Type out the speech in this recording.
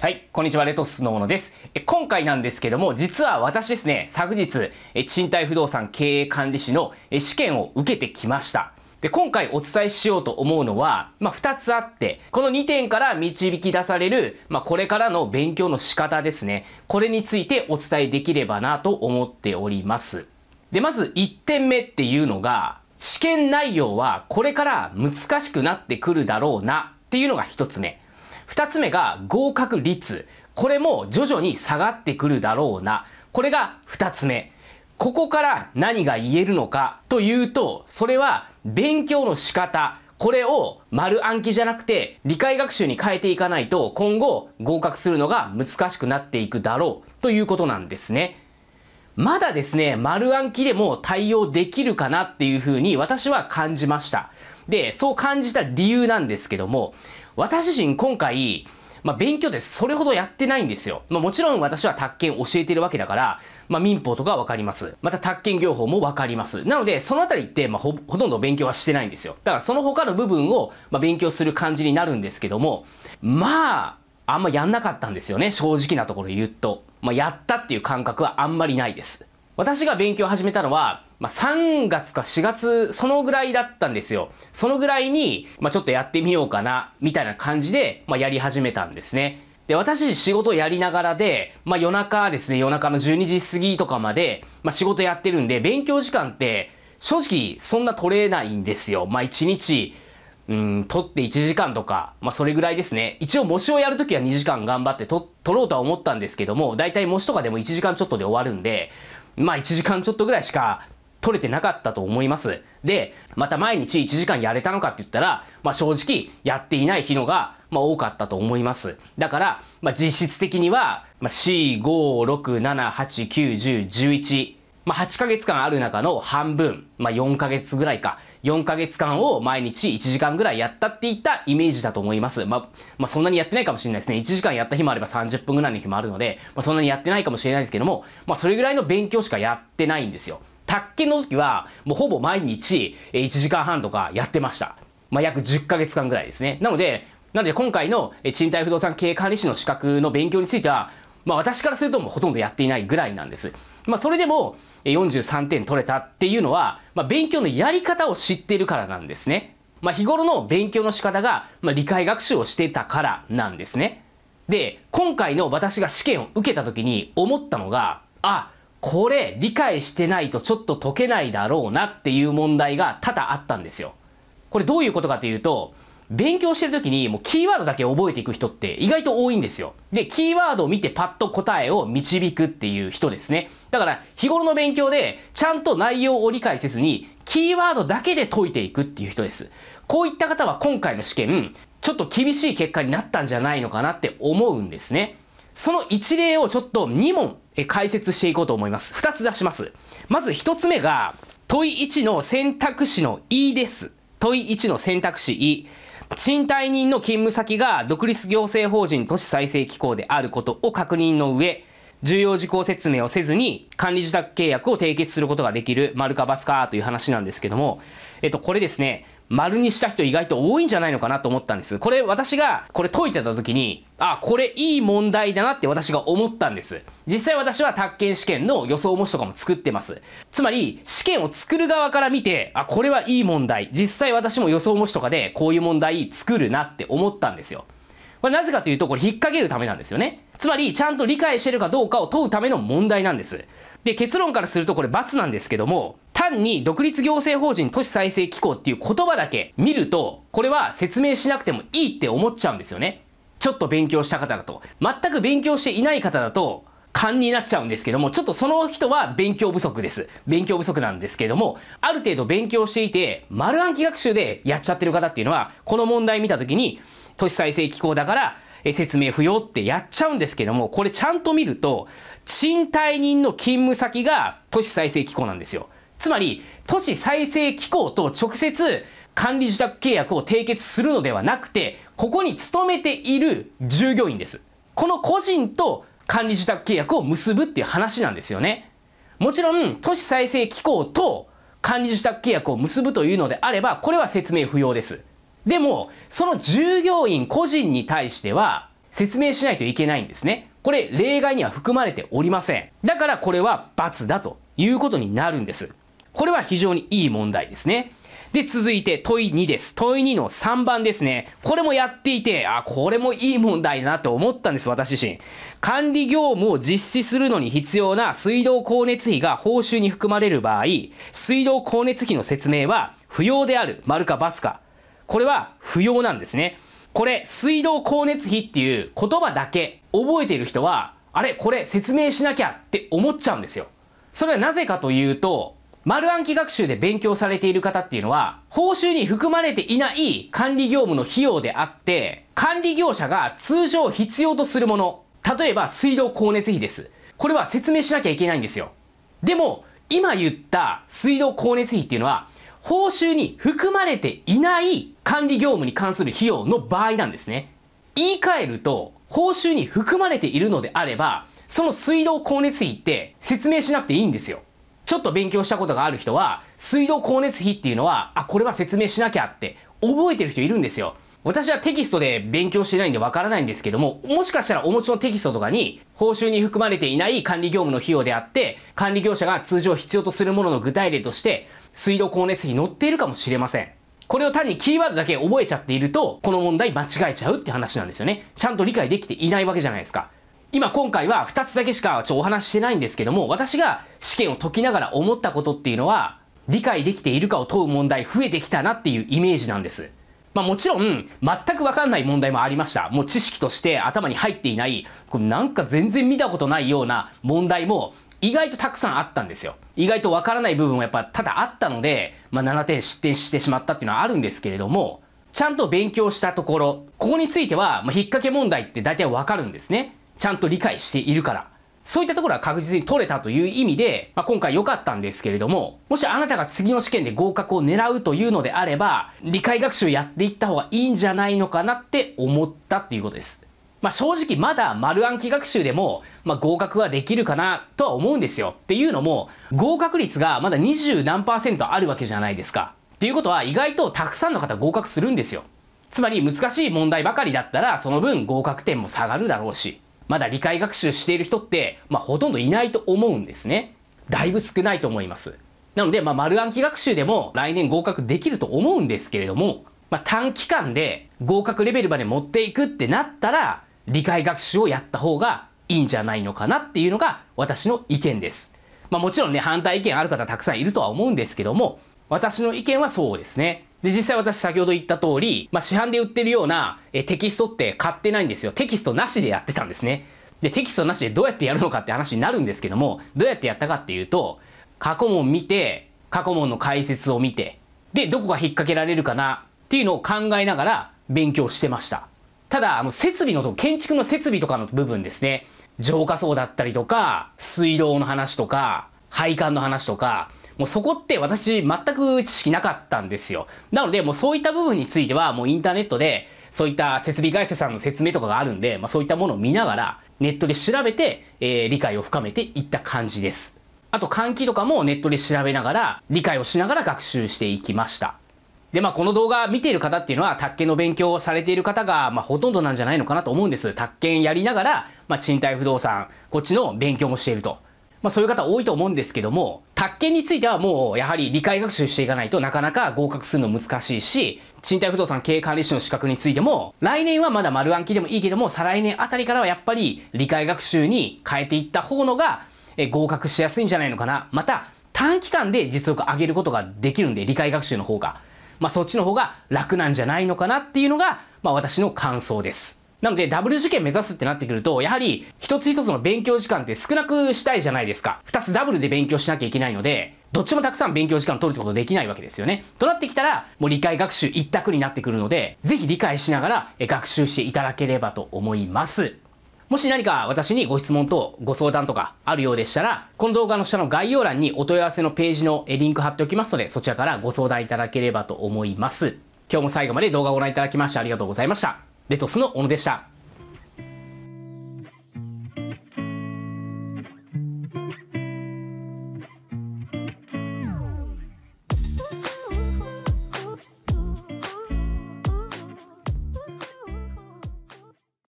はい、こんにちは、レトスのものです。今回なんですけども、実は私ですね、昨日、賃貸不動産経営管理士の試験を受けてきました。で、今回お伝えしようと思うのは、まあ、2つあって、この2点から導き出される、まあ、これからの勉強の仕方ですね。これについてお伝えできればなと思っております。で、まず1点目っていうのが、試験内容はこれから難しくなってくるだろうなっていうのが1つ目。2つ目が合格率。これも徐々に下がってくるだろうな。これが2つ目。ここから何が言えるのかというと、それは勉強の仕方。これを丸暗記じゃなくて理解学習に変えていかないと今後合格するのが難しくなっていくだろうということなんですね。まだですね、丸暗記でも対応できるかなっていうふうに私は感じました。で、そう感じた理由なんですけども、私自身今回、まあ、勉強ってそれほどやってないんですよ。まあ、もちろん私は宅建教えてるわけだから、まあ、民法とかわかります。また宅建業法もわかります。なので、そのあたりって、まあ、ほ、ほとんど勉強はしてないんですよ。だからその他の部分を、まあ、勉強する感じになるんですけども、まあ、あんまやんなかったんですよね。正直なところ言うと。まあ、やったっていう感覚はあんまりないです。私が勉強を始めたのは、まあ、3月か4月、そのぐらいだったんですよ。そのぐらいに、まあ、ちょっとやってみようかな、みたいな感じで、まあ、やり始めたんですね。で、私仕事やりながらで、まあ、夜中ですね、夜中の12時過ぎとかまで、まあ、仕事やってるんで、勉強時間って、正直そんな取れないんですよ。まあ、1日、うん、取って1時間とか、まあ、それぐらいですね。一応模試をやるときは2時間頑張って取ろうとは思ったんですけども、だいたい模試とかでも1時間ちょっとで終わるんで、まあ1時間ちょっとぐらいしか取れてなかったと思います。で、また毎日1時間やれたのかって言ったら、まあ、正直やっていない日のが、まあ、多かったと思います。だから、まあ、実質的には、まあ、4、5、6、7、8、9、10、11、まあ、8ヶ月間ある中の半分、まあ、4ヶ月ぐらいか、4ヶ月間を毎日1時間ぐらいやったっていったイメージだと思います。まあ、まあ、そんなにやってないかもしれないですね。1時間やった日もあれば30分ぐらいの日もあるので、まあ、そんなにやってないかもしれないですけども、まあ、それぐらいの勉強しかやってないんですよ。宅建の時は、もうほぼ毎日、1時間半とかやってました。まあ、約10ヶ月間ぐらいですね。なので、なので今回の賃貸不動産経営管理士の資格の勉強については、まあ、私からするともうほとんどやっていないぐらいなんです。まあ、それでも43点取れたっていうのは、まあ、勉強のやり方を知っているからなんですね。まあ、日頃の勉強の仕方が、まあ、理解学習をしてたからなんですね。で、今回の私が試験を受けた時に思ったのが、あ、これ理解してないとちょっと解けないだろうなっていう問題が多々あったんですよ。これどういうことかというと、勉強してる時にもうキーワードだけ覚えていく人って意外と多いんですよ。で、キーワードを見てパッと答えを導くっていう人ですね。だから日頃の勉強でちゃんと内容を理解せずにキーワードだけで解いていくっていう人です。こういった方は今回の試験、ちょっと厳しい結果になったんじゃないのかなって思うんですね。その一例をちょっと2問解説していこうと思います。2つ出します。まず1つ目が、問い1の選択肢の E です。問い1の選択肢 E。賃貸人の勤務先が独立行政法人都市再生機構であることを確認の上、重要事項説明をせずに管理受託契約を締結することができる丸か×かという話なんですけども、えっと、これですね、丸にした人意外と多いんじゃないのかなと思ったんです。これ私がこれ解いてた時に、あ、これいい問題だなって私が思ったんです。実際私は宅建試験の予想模試とかも作ってます。つまり、試験を作る側から見て、あ、これはいい問題。実際私も予想模試とかでこういう問題作るなって思ったんですよ。これなぜかというと、これ引っ掛けるためなんですよね。つまり、ちゃんと理解してるかどうかを問うための問題なんです。で、結論からするとこれ罰なんですけども、単に独立行政法人都市再生機構っていう言葉だけ見ると、これは説明しなくてもいいって思っちゃうんですよね。ちょっと勉強した方だと。全く勉強していない方だと、勘になっちゃうんですけども、ちょっとその人は勉強不足です。勉強不足なんですけども、ある程度勉強していて、丸暗記学習でやっちゃってる方っていうのは、この問題見た時に、都市再生機構だから、説明不要ってやっちゃうんですけども、これちゃんと見ると、賃貸人の勤務先が都市再生機構なんですよ。つまり、都市再生機構と直接管理受託契約を締結するのではなくて、ここに勤めている従業員です。この個人と管理受託契約を結ぶっていう話なんですよね。もちろん、都市再生機構と管理受託契約を結ぶというのであれば、これは説明不要です。でも、その従業員個人に対しては、説明しないといけないんですね。これ、例外には含まれておりません。だからこれは罰だということになるんです。これは非常にいい問題ですね。で、続いて問い2です。問い2の3番ですね。これもやっていて、あ、これもいい問題だなと思ったんです、私自身。管理業務を実施するのに必要な水道光熱費が報酬に含まれる場合、水道光熱費の説明は不要である、丸か×か。これは不要なんですね。これ、水道光熱費っていう言葉だけ覚えている人は、あれこれ説明しなきゃって思っちゃうんですよ。それはなぜかというと、丸暗記学習で勉強されている方っていうのは、報酬に含まれていない管理業務の費用であって、管理業者が通常必要とするもの、例えば水道光熱費です。これは説明しなきゃいけないんですよ。でも、今言った水道光熱費っていうのは、報酬に含まれていない管理業務に関する費用の場合なんですね。言い換えると、報酬に含まれているのであれば、その水道光熱費って説明しなくていいんですよ。ちょっと勉強したことがある人は、水道光熱費っていうのは、あ、これは説明しなきゃって覚えてる人いるんですよ。私はテキストで勉強してないんでわからないんですけども、もしかしたらお持ちのテキストとかに、報酬に含まれていない管理業務の費用であって、管理業者が通常必要とするものの具体例として、水道光熱費載っているかもしれません。これを単にキーワードだけ覚えちゃっていると、この問題間違えちゃうって話なんですよね。ちゃんと理解できていないわけじゃないですか。今今回は2つだけしかちょお話ししてないんですけども、私が試験を解きながら思ったことっていうのは、理解できているかを問う問題増えてきたなっていうイメージなんです。まあもちろん、全くわかんない問題もありました。もう知識として頭に入っていない、これなんか全然見たことないような問題も意外とたくさんあったんですよ。意外とわからない部分もやっぱただあったので、まあ7点失点してしまったっていうのはあるんですけれども、ちゃんと勉強したところ、ここについては、まあ、引っ掛け問題って大体わかるんですね。ちゃんと理解しているから。そういったところは確実に取れたという意味で、まあ、今回良かったんですけれども、もしあなたが次の試験で合格を狙うというのであれば、理解学習やっていった方がいいんじゃないのかなって思ったっていうことです。まあ、正直まだ丸暗記学習でも、まあ、合格はできるかなとは思うんですよ。っていうのも、合格率がまだ二十何パーセントあるわけじゃないですか。っていうことは意外とたくさんの方合格するんですよ。つまり難しい問題ばかりだったらその分合格点も下がるだろうし。まだ理解学習している人って、まあ、ほとんどいないと思うんですね。だいぶ少ないと思います。なので、まあ、丸暗記学習でも来年合格できると思うんですけれども、まあ、短期間で合格レベルまで持っていくってなったら、理解学習をやった方がいいんじゃないのかなっていうのが私の意見です。まあ、もちろんね、反対意見ある方たくさんいるとは思うんですけども、私の意見はそうですね。で、実際私先ほど言った通り、まあ、市販で売ってるようなえテキストって買ってないんですよ。テキストなしでやってたんですね。で、テキストなしでどうやってやるのかって話になるんですけども、どうやってやったかっていうと、過去問見て、過去問の解説を見て、で、どこが引っ掛けられるかなっていうのを考えながら勉強してました。ただ、あの、設備のと、建築の設備とかの部分ですね。浄化層だったりとか、水道の話とか、配管の話とか、もうそこって私全く知識なかったんですよ。なので、もうそういった部分については、もうインターネットで、そういった設備会社さんの説明とかがあるんで、まあ、そういったものを見ながら、ネットで調べて、えー、理解を深めていった感じです。あと、換気とかもネットで調べながら、理解をしながら学習していきました。で、まあ、この動画見ている方っていうのは、宅建の勉強をされている方が、まあ、ほとんどなんじゃないのかなと思うんです。宅建やりながら、まあ、賃貸不動産、こっちの勉強もしていると。まあ、そういう方多いと思うんですけども、宅建についてはもうやはり理解学習していかないとなかなか合格するの難しいし、賃貸不動産経営管理士の資格についても、来年はまだ丸暗記でもいいけども、再来年あたりからはやっぱり理解学習に変えていった方のが合格しやすいんじゃないのかな。また、短期間で実力上げることができるんで、理解学習の方が。まあ、そっちの方が楽なんじゃないのかなっていうのが、まあ、私の感想です。なので、ダブル受験目指すってなってくると、やはり、一つ一つの勉強時間って少なくしたいじゃないですか。二つダブルで勉強しなきゃいけないので、どっちもたくさん勉強時間を取るってことできないわけですよね。となってきたら、もう理解学習一択になってくるので、ぜひ理解しながら学習していただければと思います。もし何か私にご質問とご相談とかあるようでしたら、この動画の下の概要欄にお問い合わせのページのリンク貼っておきますので、そちらからご相談いただければと思います。今日も最後まで動画をご覧いただきましてありがとうございました。レトスの小野でした。